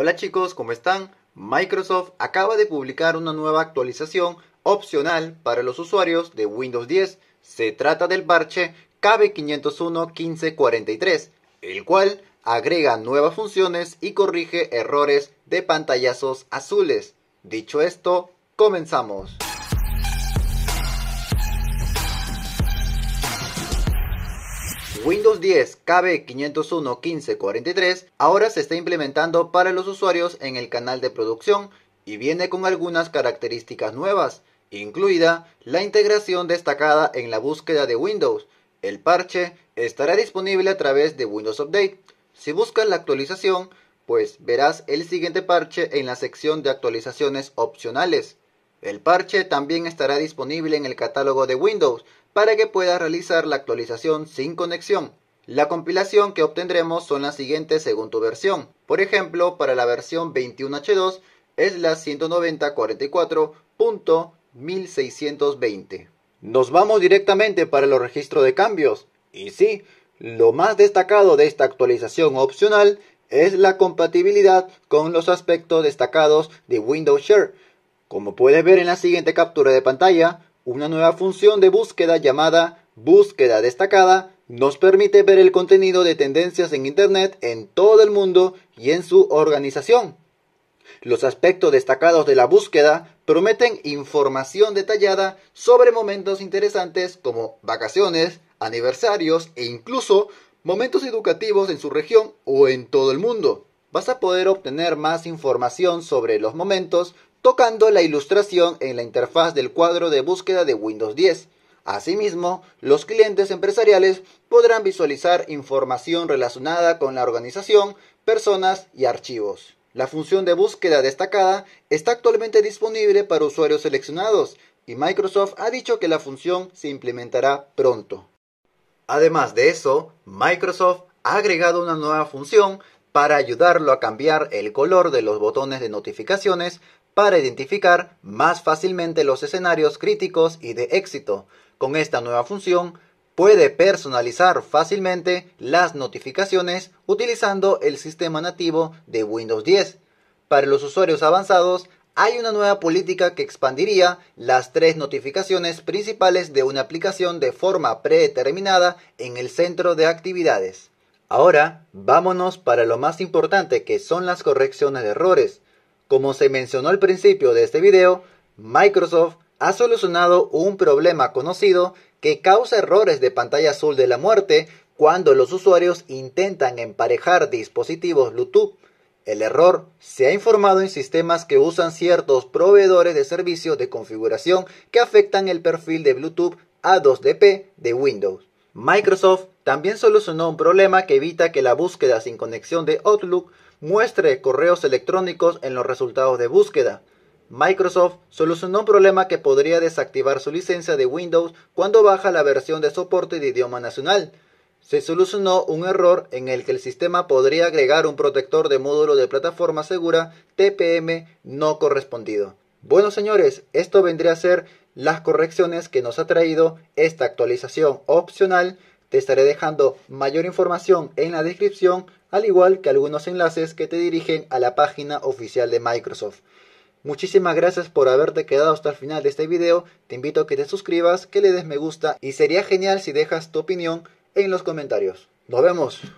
Hola chicos, ¿cómo están? Microsoft acaba de publicar una nueva actualización opcional para los usuarios de Windows 10. Se trata del parche KB501-1543, el cual agrega nuevas funciones y corrige errores de pantallazos azules. Dicho esto, comenzamos. Windows 10 KB 501 1543 ahora se está implementando para los usuarios en el canal de producción y viene con algunas características nuevas, incluida la integración destacada en la búsqueda de Windows. El parche estará disponible a través de Windows Update. Si buscas la actualización, pues verás el siguiente parche en la sección de actualizaciones opcionales. El parche también estará disponible en el catálogo de Windows para que puedas realizar la actualización sin conexión. La compilación que obtendremos son las siguientes según tu versión. Por ejemplo, para la versión 21H2 es la 19044.1620. Nos vamos directamente para los registros de cambios. Y sí, lo más destacado de esta actualización opcional es la compatibilidad con los aspectos destacados de Windows Share como puedes ver en la siguiente captura de pantalla, una nueva función de búsqueda llamada búsqueda destacada nos permite ver el contenido de tendencias en Internet en todo el mundo y en su organización. Los aspectos destacados de la búsqueda prometen información detallada sobre momentos interesantes como vacaciones, aniversarios e incluso momentos educativos en su región o en todo el mundo. Vas a poder obtener más información sobre los momentos, tocando la ilustración en la interfaz del cuadro de búsqueda de Windows 10. Asimismo, los clientes empresariales podrán visualizar información relacionada con la organización, personas y archivos. La función de búsqueda destacada está actualmente disponible para usuarios seleccionados y Microsoft ha dicho que la función se implementará pronto. Además de eso, Microsoft ha agregado una nueva función para ayudarlo a cambiar el color de los botones de notificaciones para identificar más fácilmente los escenarios críticos y de éxito. Con esta nueva función, puede personalizar fácilmente las notificaciones utilizando el sistema nativo de Windows 10. Para los usuarios avanzados, hay una nueva política que expandiría las tres notificaciones principales de una aplicación de forma predeterminada en el centro de actividades. Ahora, vámonos para lo más importante que son las correcciones de errores. Como se mencionó al principio de este video, Microsoft ha solucionado un problema conocido que causa errores de pantalla azul de la muerte cuando los usuarios intentan emparejar dispositivos Bluetooth. El error se ha informado en sistemas que usan ciertos proveedores de servicios de configuración que afectan el perfil de Bluetooth a 2DP de Windows. Microsoft también solucionó un problema que evita que la búsqueda sin conexión de Outlook muestre correos electrónicos en los resultados de búsqueda. Microsoft solucionó un problema que podría desactivar su licencia de Windows cuando baja la versión de soporte de idioma nacional. Se solucionó un error en el que el sistema podría agregar un protector de módulo de plataforma segura TPM no correspondido. Bueno señores, esto vendría a ser las correcciones que nos ha traído esta actualización opcional. Te estaré dejando mayor información en la descripción, al igual que algunos enlaces que te dirigen a la página oficial de Microsoft. Muchísimas gracias por haberte quedado hasta el final de este video. Te invito a que te suscribas, que le des me gusta y sería genial si dejas tu opinión en los comentarios. Nos vemos.